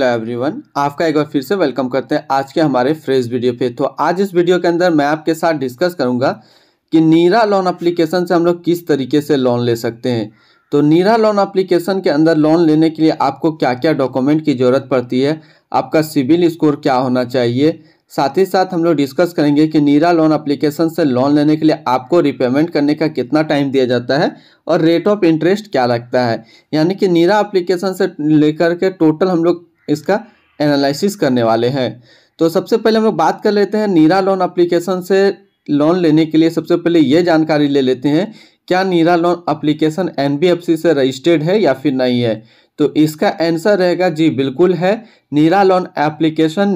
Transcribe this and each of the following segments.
hello everyone आपका एक बार फिर से वेलकम करते हैं आज के हमारे फ्रेश वीडियो पे तो आज इस वीडियो के अंदर मैं आपके साथ डिस्कस करूंगा कि नीरा लोन एप्लीकेशन से हम लोग किस तरीके से लोन ले सकते हैं तो नीरा लोन एप्लीकेशन के अंदर लोन लेने के लिए आपको क्या क्या डॉक्यूमेंट की ज़रूरत पड़ती है आपका सिविल स्कोर क्या होना चाहिए साथ ही साथ हम लोग डिस्कस करेंगे कि नीरा लोन एप्लीकेशन से लोन लेने के लिए आपको रिपेमेंट करने का कितना टाइम दिया जाता है और रेट ऑफ इंटरेस्ट क्या लगता है यानी कि नीरा एप्लीकेशन से लेकर के टोटल हम लोग इसका एनालिसिस करने वाले हैं तो सबसे पहले हम लोग बात कर लेते हैं नीरा लोन अप्लीकेशन से लोन लेने के लिए सबसे पहले ये जानकारी ले लेते हैं क्या नीरा लोन अप्लीकेशन एन से रजिस्टर्ड है या फिर नहीं है तो इसका आंसर रहेगा जी बिल्कुल है नीरा लोन एप्लीकेशन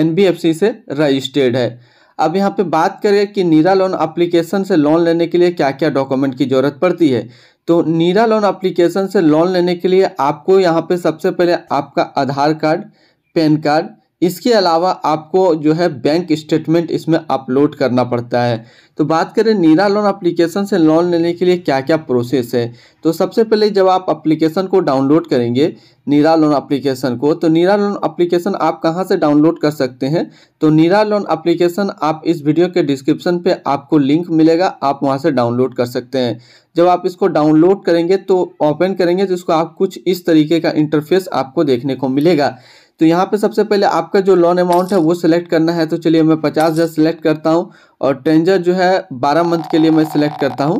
एन से रजिस्टर्ड है अब यहाँ पे बात करें कि नीरा लोन एप्लीकेशन से लोन लेने के लिए क्या क्या डॉक्यूमेंट की ज़रूरत पड़ती है तो नीरा लोन एप्लीकेशन से लोन लेने के लिए आपको यहाँ पे सबसे पहले आपका आधार कार्ड पैन कार्ड इसके अलावा आपको जो है बैंक स्टेटमेंट इसमें अपलोड करना पड़ता है तो बात करें नीरा लोन एप्लीकेशन से लोन लेने के लिए क्या क्या प्रोसेस है तो सबसे पहले जब आप एप्लीकेशन को डाउनलोड करेंगे नीरा लोन एप्लीकेशन को तो नीरा लोन एप्लीकेशन आप कहां से डाउनलोड कर सकते हैं तो नीरा लोन एप्लीकेशन आप इस वीडियो के डिस्क्रिप्शन पर आपको लिंक मिलेगा आप वहाँ से डाउनलोड कर सकते हैं जब आप इसको डाउनलोड करेंगे तो ओपन करेंगे तो इसको आप कुछ इस तरीके का इंटरफेस आपको देखने को मिलेगा तो यहाँ पे सबसे पहले आपका जो लोन अमाउंट है वो सिलेक्ट करना है तो चलिए मैं पचास हज़ार सेलेक्ट करता हूँ और टेंजर जो है बारह मंथ के लिए मैं सिलेक्ट करता हूँ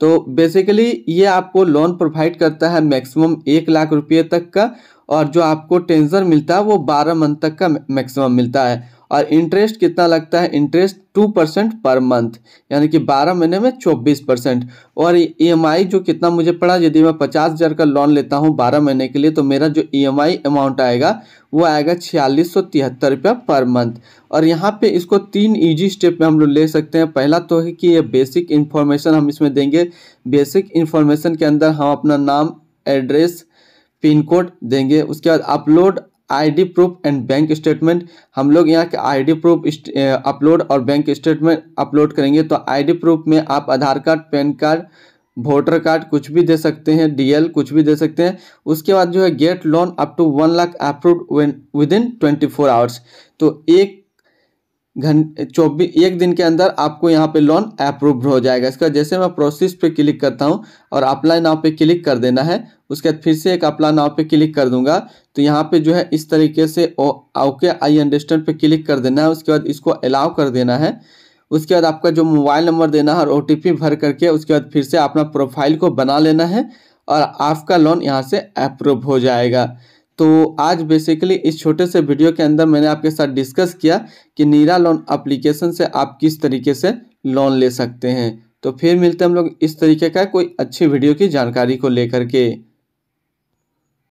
तो बेसिकली ये आपको लोन प्रोवाइड करता है मैक्सिमम एक लाख रुपये तक का और जो आपको टेंजर मिलता है वो बारह मंथ तक का मैक्सिमम मिलता है और इंटरेस्ट कितना लगता है interest two percent per month यानी कि बारह महीने में चौबीस परसेंट और ई e जो कितना मुझे पड़ा यदि मैं पचास हज़ार का लोन लेता हूँ बारह महीने के लिए तो मेरा जो ई e अमाउंट आएगा वो आएगा छियालीस सौ तिहत्तर रुपया पर मंथ और यहाँ पे इसको तीन इजी स्टेप में हम लोग ले सकते हैं पहला तो है कि ये बेसिक इन्फॉर्मेशन हम इसमें देंगे बेसिक इन्फॉर्मेशन के अंदर हम अपना नाम एड्रेस पिन कोड देंगे उसके बाद upload ID proof and bank statement हम लोग यहाँ के आईडी प्रूफ अपलोड और बैंक स्टेटमेंट अपलोड करेंगे तो आईडी प्रूफ में आप Aadhaar card PAN card voter card कुछ भी दे सकते हैं डीएल कुछ भी दे सकते हैं उसके बाद जो है get loan up to one lakh approve within twenty four hours तो एक घंटे चौबीस एक दिन के अंदर आपको यहाँ पे लोन अप्रूव्ड हो जाएगा इसका जैसे मैं प्रोसेस पे क्लिक करता हूँ और अप्लाई नाव पे क्लिक कर देना है उसके बाद फिर से एक अप्लाई नाव पे क्लिक कर दूंगा तो यहाँ पे जो है इस तरीके से ओ ओके आई अंडरस्टैंड पे क्लिक कर देना है उसके बाद इसको अलाउ कर देना है उसके बाद आपका जो मोबाइल नंबर देना है और ओ भर करके उसके बाद फिर से अपना प्रोफाइल को बना लेना है और आपका लोन यहाँ से अप्रूव हो जाएगा तो आज बेसिकली इस छोटे से वीडियो के अंदर मैंने आपके साथ डिस्कस किया कि नीरा लोन एप्लीकेशन से आप किस तरीके से लोन ले सकते हैं तो फिर मिलते हैं हम लोग इस तरीके का कोई अच्छी वीडियो की जानकारी को लेकर के